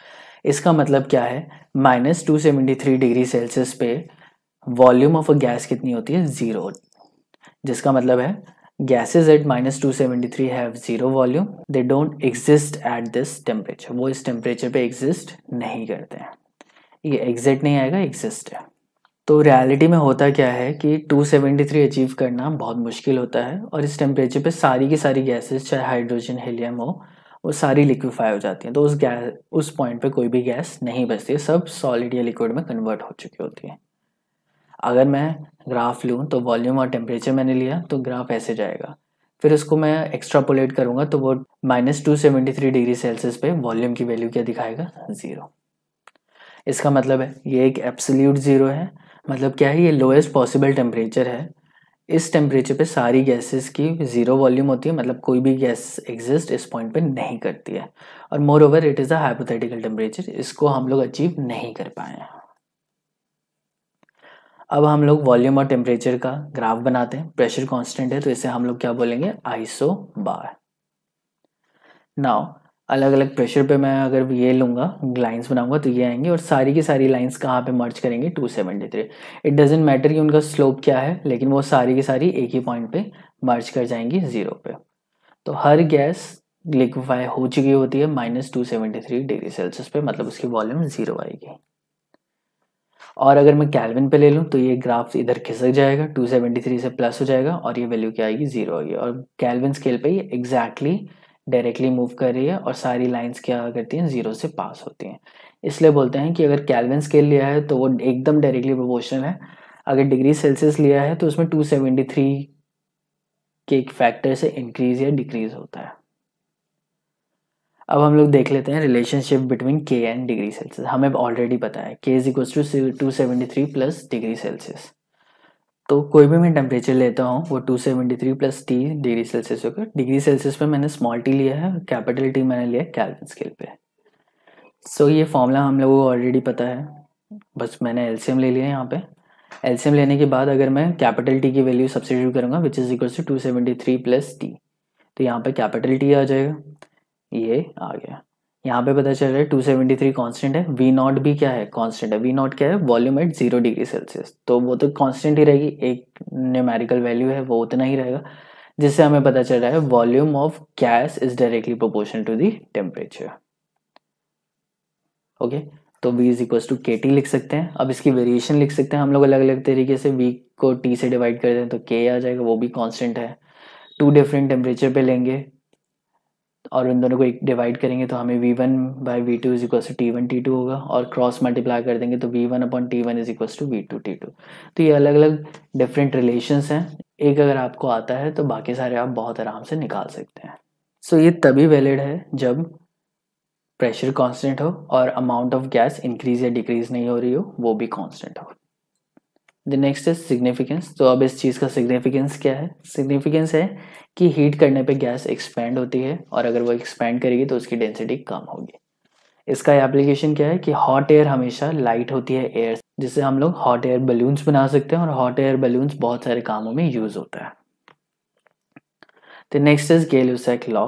Speaker 1: इसका मतलब क्या है minus two seventy three degree Celsius पे वॉल्यूम ऑफ अ गैस कितनी होती है ज़ीरो जिसका मतलब है minus two seventy three have zero volume they don't exist at this temperature वो इस टेम्परेचर पे एग्जिस्ट नहीं करते हैं ये एग्जिट नहीं आएगा एग्जिस्ट है तो रियलिटी में होता क्या है कि 273 अचीव करना बहुत मुश्किल होता है और इस टेम्परेचर पे सारी की सारी गैसेस चाहे हाइड्रोजन हीलियम हो वो सारी लिक्विफाई हो जाती हैं तो उस गैस उस पॉइंट पे कोई भी गैस नहीं बचती है सब सॉलिड या लिक्विड में कन्वर्ट हो चुकी होती है अगर मैं ग्राफ लूँ तो वॉल्यूम और टेम्परेचर मैंने लिया तो ग्राफ ऐसे जाएगा फिर उसको मैं एक्स्ट्रापोलेट करूँगा तो वो minus two seventy three degree Celsius पे वॉल्यूम की वैल्यू क्या दिखाएगा ज़ीरो इसका मतलब है ये एक एब्सोल्यूट ज़ीरो है मतलब क्या है ये लोएस्ट पॉसिबल टेम्परेचर है इस टेम्परेचर पे सारी गैसेस की ज़ीरो वॉल्यूम होती है मतलब कोई भी गैस एग्जिस्ट इस पॉइंट पे नहीं करती है और moreover it is a hypothetical temperature इसको हम लोग अचीव नहीं कर पाए हैं अब हम लोग वॉल्यूम और टेम्परेचर का ग्राफ बनाते हैं प्रेशर कांस्टेंट है तो इसे हम लोग क्या बोलेंगे आइसो बार नाउ अलग अलग प्रेशर पे मैं अगर ये लूंगा लाइन्स बनाऊंगा तो ये आएंगे और सारी की सारी लाइन्स कहाँ पे मर्ज करेंगे 273 इट डजेंट मैटर कि उनका स्लोप क्या है लेकिन वो सारी की सारी एक ही पॉइंट पे मर्ज कर जाएंगी ज़ीरो पे तो हर गैस लिक्विफाई हो चुकी होती है minus two seventy three degree Celsius पे मतलब उसकी वॉल्यूम ज़ीरो आएगी और अगर मैं कैलविन पे ले लूँ तो ये ग्राफ इधर खिसक जाएगा 273 से प्लस हो जाएगा और ये वैल्यू क्या आएगी जीरो आएगी और कैलविन स्केल पे ये एग्जैक्टली डायरेक्टली मूव कर रही है और सारी लाइंस क्या करती हैं जीरो से पास होती हैं इसलिए बोलते हैं कि अगर कैलविन स्केल लिया है तो वो एकदम डायरेक्टली प्रोपोर्शनल है अगर डिग्री सेल्सियस लिया है तो उसमें टू के एक फैक्टर से इंक्रीज या डिक्रीज होता है अब हम लोग देख लेते हैं relationship between K and degree Celsius हमें ऑलरेडी पता है K is equal to two seventy three plus degree Celsius तो कोई भी मैं टेम्परेचर लेता हूँ वो two seventy three plus T degree Celsius होकर डिग्री सेल्सियस पे मैंने स्मॉल टी लिया है कैपिटल टी मैंने लिया है कैलविन स्केल पे सो so, ये फॉर्मूला हम लोगों को ऑलरेडी पता है बस मैंने एल्सियम ले लिया है यहाँ पे एल्सियम लेने के बाद अगर मैं कैपिटल टी की वैल्यू सब्सिट्यूट करूँगा which is equal to two seventy three plus T तो यहाँ पे कैपिटल टी आ जाएगा ये आ गया यहाँ पे पता चल रहा है टू सेवेंटी थ्री कॉन्स्टेंट है वी नॉट भी क्या है कॉन्स्टेंट है वी नॉट क्या है volume at zero degree Celsius तो वो तो कॉन्स्टेंट ही रहेगी एक न्यूमेरिकल वैल्यू है वो उतना ही रहेगा जिससे हमें पता चल रहा है volume of gas is directly proportion to the temperature okay तो v is equal to K T लिख सकते हैं अब इसकी वेरिएशन लिख सकते हैं हम लोग अलग अलग तरीके से v को t से डिवाइड कर दें तो k आ जाएगा वो भी कॉन्स्टेंट है टू डिफरेंट टेम्परेचर पे लेंगे और उन दोनों को एक डिवाइड करेंगे तो हमें V one by V two is equal to T one T two होगा और क्रॉस मल्टीप्लाई कर देंगे तो V one upon T one is equal to V two T two तो ये अलग अलग डिफरेंट रिलेशंस हैं एक अगर आपको आता है तो बाकी सारे आप बहुत आराम से निकाल सकते हैं सो so, ये तभी वैलिड है जब प्रेशर कांस्टेंट हो और अमाउंट ऑफ गैस इंक्रीज या डिक्रीज नहीं हो रही हो वो भी कांस्टेंट हो द नेक्स्ट इज सिग्निफिकेंस तो अब इस चीज़ का सिग्निफिकेंस क्या है सिग्निफिकेंस है कि हीट करने पे गैस एक्सपेंड होती है और अगर वो एक्सपेंड करेगी तो उसकी डेंसिटी कम होगी इसका एप्लीकेशन क्या है कि हॉट एयर हमेशा लाइट होती है एयर जिससे हम लोग हॉट एयर बलून्स बना सकते हैं और हॉट एयर बलून्स बहुत सारे कामों में यूज होता है तो नेक्स्ट इज गेलोसैक लॉ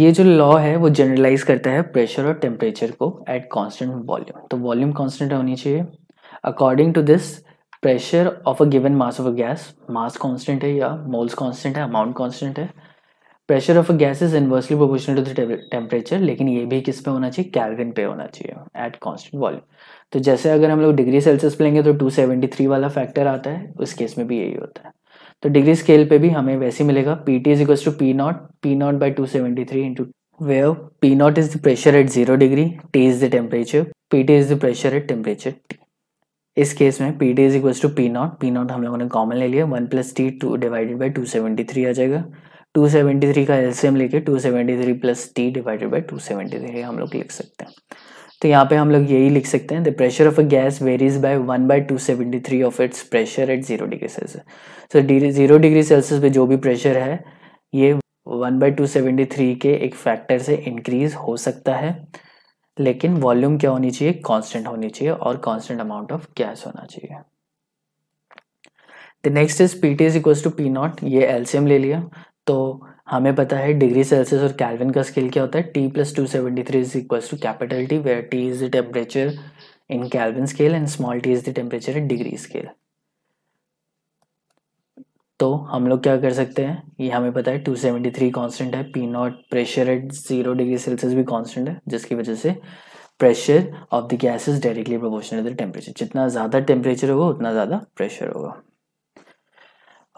Speaker 1: ये जो लॉ है वो जनरलाइज करता है प्रेशर और टेम्परेचर को एट कांस्टेंट वॉल्यूम तो वॉल्यूम कांस्टेंट होनी चाहिए according to this pressure of a given mass of a gas mass constant है या मोल्स कांस्टेंट है अमाउंट कांस्टेंट है pressure of a gas is inversely proportional to the temperature लेकिन ये भी किस पे होना चाहिए कैलविन पे होना चाहिए एट कांस्टेंट वॉल्यूम तो जैसे अगर हम लोग डिग्री सेल्सियस पे लेंगे तो 273 वाला फैक्टर आता है उस केस में भी यही होता है तो डिग्री स्केल पे भी हमें वैसे मिलेगा P T is equal to P naught P naught by two seventy three into wave P naught is the pressure at zero degree T is the temperature P T is the pressure at temperature T इस case में P D is equal to P naught P naught हम लोगों ने common ले लिया one plus T two divided by two seventy three आ जाएगा two seventy three का एलसीएम लेके two seventy three plus T divided by two seventy three हम लोग लिख सकते हैं तो यहाँ पे हम लोग यही लिख सकते हैं the pressure of a gas varies by one by two seventy three of its pressure at zero degree Celsius so zero degree Celsius पे जो भी प्रेशर है ये one by two seventy three के एक फैक्टर से इंक्रीज हो सकता है लेकिन वॉल्यूम क्या होनी चाहिए कांस्टेंट होनी चाहिए और कांस्टेंट अमाउंट ऑफ गैस होना चाहिए the next is P T is equal to P naught ये एल्सियम ले लिया तो हमें पता है डिग्री सेल्सियस और कैलविन का स्केल क्या होता है T plus two seventy three is equal to capital T where T is the temperature in Kelvin scale and small T is the temperature in degree scale तो हम लोग क्या कर सकते हैं ये हमें पता है 273 कॉन्स्टेंट है P naught pressure at zero degree Celsius भी कॉन्स्टेंट है जिसकी वजह से pressure of the gas is directly proportional the temperature जितना ज़्यादा टेम्परेचर होगा उतना ज़्यादा प्रेशर होगा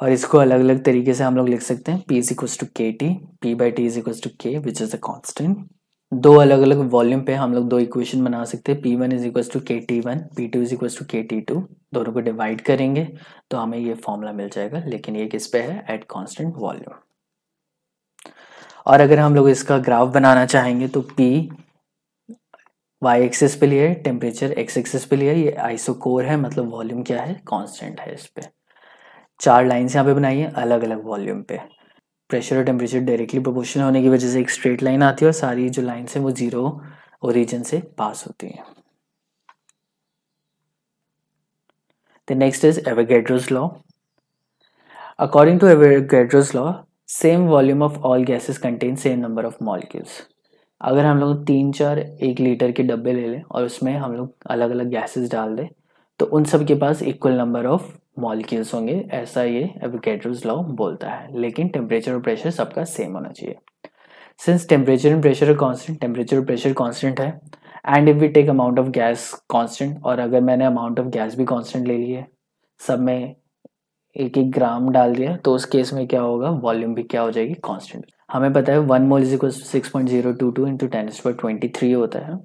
Speaker 1: और इसको अलग अलग तरीके से हम लोग लिख सकते हैं P is equal to K T P by T is equal to K which is a constant दो अलग अलग वॉल्यूम पे हम लोग दो इक्वेशन बना सकते हैं P one is equal to K T one P two is equal to K T two दोनों को डिवाइड करेंगे तो हमें ये फॉर्मूला मिल जाएगा लेकिन ये किस पे है एट कॉन्स्टेंट वॉल्यूम और अगर हम लोग इसका ग्राफ बनाना चाहेंगे तो पी वाई एक्सिस पे लिया है टेम्परेचर एक्स एक्सिस पे लिया है ये आइसोकोर है मतलब वॉल्यूम क्या है कॉन्स्टेंट है इस पर चार लाइन्स यहाँ पे बनाइए अलग अलग वॉल्यूम पे प्रेशर और टेम्परेचर डायरेक्टली प्रोपोर्शनल होने की वजह से एक स्ट्रेट लाइन आती है और सारी जो लाइन्स हैं वो जीरो ओरिजिन से पास होती हैं the next is Avogadro's law according to Avogadro's law same volume of all gases contain same number of molecules अगर हम लोग तीन चार एक लीटर के डब्बे ले लें और उसमें हम लोग अलग अलग गैसेस डाल दें तो उन सब के पास इक्वल नंबर ऑफ मॉलिक्यूल्स होंगे ऐसा ये एवोकेटर्स लॉ बोलता है लेकिन टेम्परेचर और प्रेशर सबका सेम होना चाहिए since temperature and pressure constant temperature और प्रेशर कॉन्स्टेंट है and if we take amount of gas constant और अगर मैंने अमाउंट ऑफ गैस भी कॉन्स्टेंट ले लिया सब में एक एक ग्राम डाल दिया तो उस केस में क्या होगा वॉल्यूम भी क्या हो जाएगी कॉन्स्टेंट हमें पता है one mole is equal six point zero two two into ten पर ट्वेंटी थ्री होता है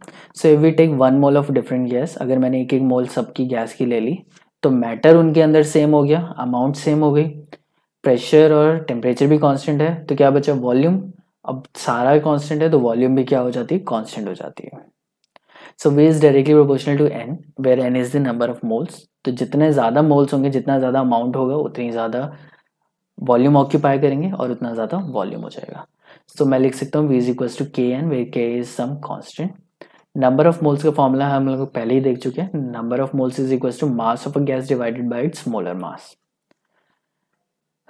Speaker 1: so if we take one mole of different gas अगर मैंने एक एक मोल सबकी गैस की ले ली तो मैटर उनके अंदर सेम हो गया अमाउंट सेम हो गई प्रेशर और टेम्परेचर भी कांस्टेंट है तो क्या बचा वॉल्यूम अब सारा कांस्टेंट है तो वॉल्यूम भी क्या हो जाती है कॉन्स्टेंट हो जाती है so V is directly proportional to N where N is the number of moles तो जितने ज़्यादा मोल्स होंगे जितना ज़्यादा अमाउंट होगा उतनी ज़्यादा वॉल्यूम ऑक्यूपाई करेंगे और उतना ज़्यादा वॉल्यूम हो जाएगा सो so, मैं लिख सकता हूँ V is equal to K N where K is some constant number of moles का फॉर्मूला हम लोग पहले ही देख चुके हैं number of moles is equal to mass of a gas divided by its molar mass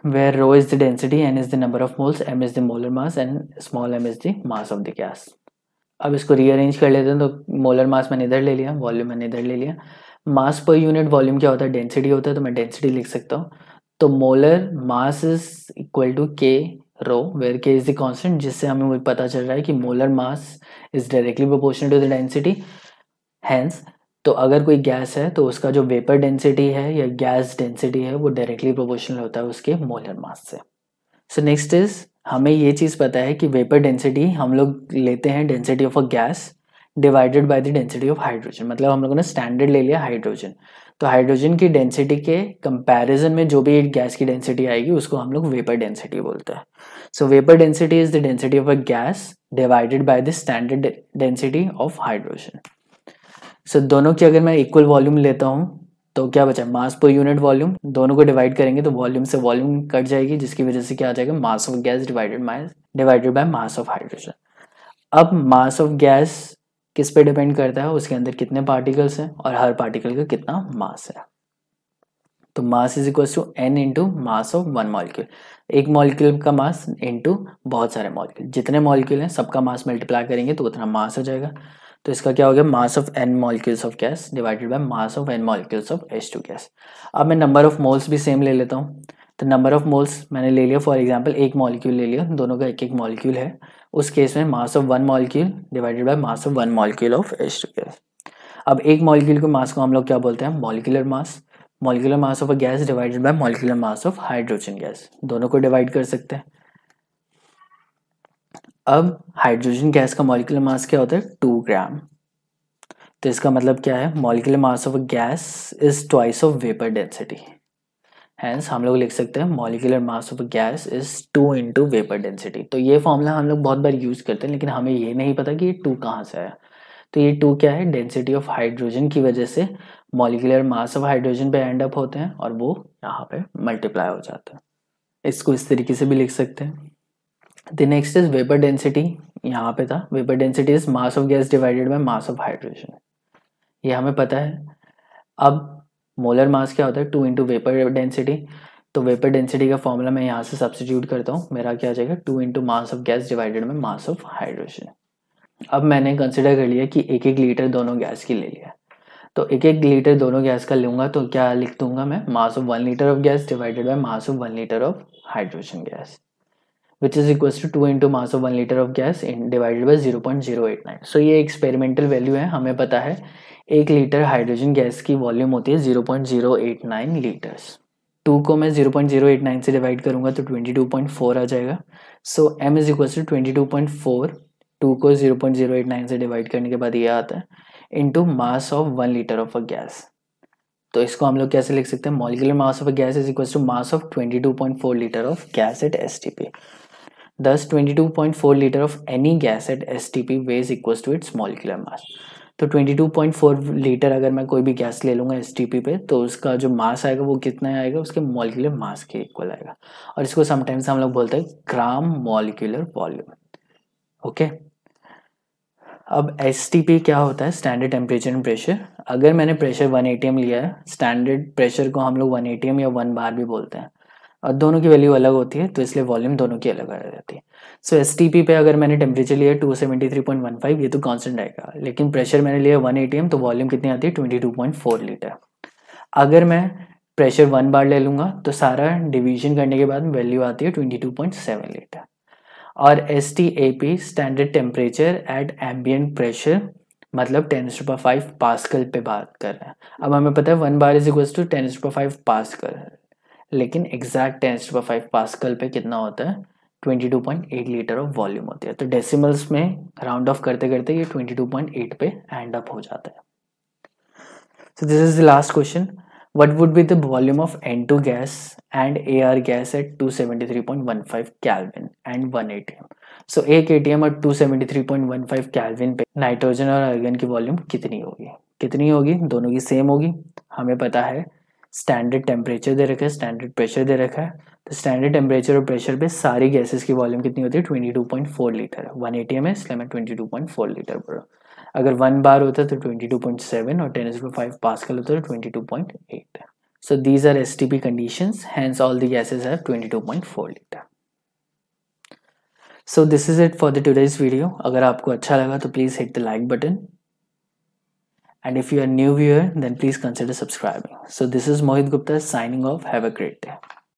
Speaker 1: where rho is the density N is the number of moles M is the molar mass and small M is the mass of the gas अब इसको rearrange कर लेते हैं तो molar मास मैंने इधर ले लिया वॉल्यूम मैंने इधर ले लिया मास पर यूनिट वॉल्यूम क्या होता है डेंसिटी होता है तो मैं डेंसिटी लिख सकता हूँ तो molar mass is equal to K rho where K is the constant जिससे हमें पता चल रहा है कि molar mass is directly proportional to the density hence तो अगर कोई गैस है तो उसका जो वेपर डेंसिटी है या गैस डेंसिटी है वो डायरेक्टली प्रोपोर्शनल होता है उसके मोलर मास से सो नेक्स्ट इज हमें ये चीज़ पता है कि वेपर डेंसिटी हम लोग लेते हैं density of a gas divided by the density of hydrogen मतलब हम लोगों ने स्टैंडर्ड ले लिया हाइड्रोजन तो हाइड्रोजन की डेंसिटी के कंपैरिजन में जो भी एक गैस की डेंसिटी आएगी उसको हम लोग वेपर डेंसिटी बोलते हैं so vapour density is the density of a gas divided by the standard density of hydrogen so दोनों की अगर मैं इक्वल वॉल्यूम लेता हूँ तो क्या बचा मास पर यूनिट वॉल्यूम दोनों को डिवाइड करेंगे तो वॉल्यूम से वॉल्यूम कट जाएगी जिसकी वजह से क्या आ जाएगा mass of gas divided mass divided by mass of hydrogen अब मास ऑफ गैस किस पे डिपेंड करता है उसके अंदर कितने पार्टिकल्स हैं और हर पार्टिकल का कितना मास है तो mass is equal to N into mass of one molecule एक मॉलिक्यूल का मास इंटू बहुत सारे मॉलिक्यूल जितने मॉलिक्यूल हैं सबका मास मल्टीप्लाई करेंगे तो उतना मास हो जाएगा तो इसका क्या हो गया mass of N molecules of gas divided by mass of N molecules of H two gas अब मैं नंबर ऑफ मोल्स भी सेम ले लेता हूँ तो नंबर ऑफ मोल्स मैंने ले लिया फॉर एग्जाम्पल एक मॉलिक्यूल ले लिया दोनों का एक एक मॉलिक्यूल है उस केस में mass of one molecule divided by mass of one molecule of H two gas अब एक मॉलिक्यूल के मास को हम लोग क्या बोलते हैं molecular mass molecular mass of a gas divided by molecular mass of hydrogen gas दोनों को डिवाइड कर सकते हैं अब हाइड्रोजन गैस का मॉलिकुलर मास क्या होता है टू ग्राम तो इसका मतलब क्या है molecular mass of a gas is twice of vapour density hence हम लोग लिख सकते हैं molecular mass of gas is two into vapour density तो ये फॉर्मूला हम लोग बहुत बार यूज़ करते हैं लेकिन हमें ये नहीं पता कि ये टू कहाँ से आया तो ये टू क्या है डेंसिटी ऑफ हाइड्रोजन की वजह से मॉलिकुलर मास ऑफ हाइड्रोजन पे एंड अप होते हैं और वो यहाँ पे मल्टीप्लाई हो जाता है इसको इस तरीके से भी लिख सकते हैं the next is vapour density यहाँ पे था vapour density is mass of gas divided by mass of hydrogen ये हमें पता है अब मोलर मास क्या होता है टू इंटू वेपर डेंसिटी तो वेपर डेंसिटी का फॉर्मूला मैं यहाँ से सब्सिट्यूट करता हूँ मेरा क्या आ जाएगा two into mass of gas divided में मास ऑफ हाइड्रोजन अब मैंने कंसिडर कर लिया कि एक एक लीटर दोनों गैस की ले लिया तो एक एक लीटर दोनों गैस का लूंगा तो क्या लिख दूंगा मैं mass of one litre of gas divided by mass of one litre of hydrogen gas which is equals to 2 into mass of 1 liter of gas in divided by 0.089 so, ye experimental value hai hame pata hai 1 liter hydrogen gas ki volume hoti hai 0.089 liters 2 को मैं 0.089 से divide करूँगा तो 22.4 आ जाएगा so M is equals to 22.4 2 point को 0.089 से divide करने के बाद ये आता है into mass of one litre of a gas तो इसको हम लोग कैसे लिख सकते हैं molecular mass of a gas is equal to mass of 22.4 litre of gas at S Thus 22.4 liter of any gas at STP weighs equals to its molecular mass तो 22.4 litre अगर मैं कोई भी गैस ले लूँगा एस पे तो उसका जो मास आएगा वो कितना आएगा उसके मॉलिकुलर मास के इक्वल आएगा और इसको समटाइम्स हम लोग बोलते हैं ग्राम मॉलिकुलर वॉल्यूम ओके अब एस क्या होता है स्टैंडर्ड टेम्परेचर एंड प्रेशर अगर मैंने प्रेशर 1 एम लिया है स्टैंडर्ड प्रेशर को हम लोग 1 एम या 1 बार भी बोलते हैं और दोनों की वैल्यू अलग होती है तो इसलिए वॉल्यूम दोनों की अलग आ जाती है सो एस पे अगर मैंने टेम्परेचर लिया two seventy three point one five ये तो कॉन्स्टेंट आएगा लेकिन प्रेशर मैंने लिया वन ए तो वॉल्यूम कितनी आती है twenty two point four litre अगर मैं प्रेशर वन बार ले लूँगा तो सारा डिवीजन करने के बाद वैल्यू आती है twenty two point seven litre और S T A P standard temperature at ambient pressure मतलब टेन रुपा फाइव पास्कल पे बात कर रहे हैं अब हमें पता है one bar is equal to ten रुपा फाइव पास्कल लेकिन एग्जैक्ट टेंस पर फाइव पास्कल पे कितना होता है 22.8 लीटर ऑफ वॉल्यूम होती है तो डेसिमल्स में राउंड ऑफ करते करते ये 22.8 पे एंड अप हो जाता है so this is the last question would what would be the volume to N2 gas and AR gas at 273.15 Kelvin and 1 ATM? So एक ATM और 273.15 Kelvin पे नाइट्रोजन और आर्गन की वॉल्यूम कितनी होगी कितनी होगी दोनों की सेम होगी हमें पता है स्टैंडर्ड टेम्परेचर दे रखा है स्टैंडर्ड प्रेशर दे रखा है तो स्टैंडर्ड टेम्परेचर और प्रेशर पे सारी गैसेस की वॉल्यूम कितनी होती है twenty two point four litre 180 A T M है इसलिए मैं 22.4 लीटर बोल रहा हूँ अगर वन बार होता है तो सेवन और टेन इसमें फाइव पास कल होता है point eight so these are S T P condition hence all the gases है twenty two point four litre so this is it for the today's video अगर आपको अच्छा लगा तो please hit the like button And if you are new viewer, then please consider subscribing. So this is Mohit Gupta signing off. Have a great day.